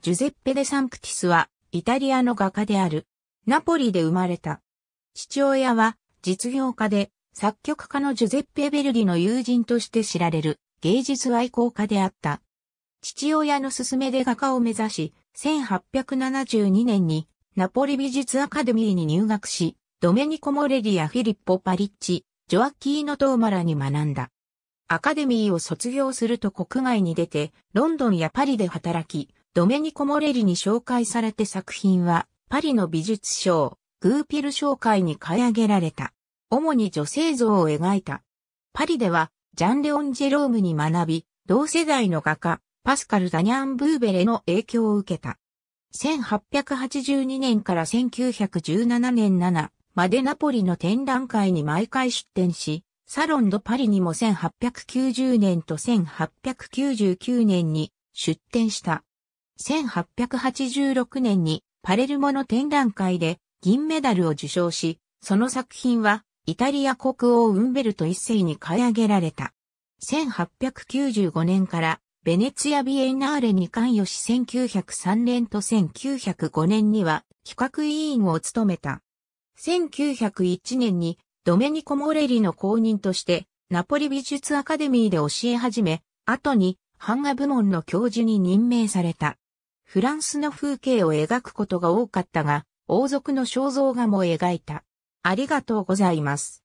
ジュゼッペ・デ・サンクティスは、イタリアの画家である。ナポリで生まれた。父親は、実業家で、作曲家のジュゼッペ・ベルギの友人として知られる、芸術愛好家であった。父親の勧めで画家を目指し、1872年に、ナポリ美術アカデミーに入学し、ドメニコ・モレリア・フィリッポ・パリッチ、ジョアッキーノ・トーマラに学んだ。アカデミーを卒業すると国外に出て、ロンドンやパリで働き、ドメニコ・モレリに紹介されて作品は、パリの美術賞、グーピル紹介に買い上げられた。主に女性像を描いた。パリでは、ジャン・レオン・ジェロームに学び、同世代の画家、パスカル・ダニャン・ブーベレの影響を受けた。1882年から1917年7までナポリの展覧会に毎回出展し、サロンド・パリにも1890年と1899年に出展した。1886年にパレルモの展覧会で銀メダルを受賞し、その作品はイタリア国王ウンベルト一世に買い上げられた。1895年からベネツィア・ビエンナーレに関与し1903年と1905年には企画委員を務めた。1901年にドメニコ・モレリの公認としてナポリ美術アカデミーで教え始め、後に版画部門の教授に任命された。フランスの風景を描くことが多かったが、王族の肖像画も描いた。ありがとうございます。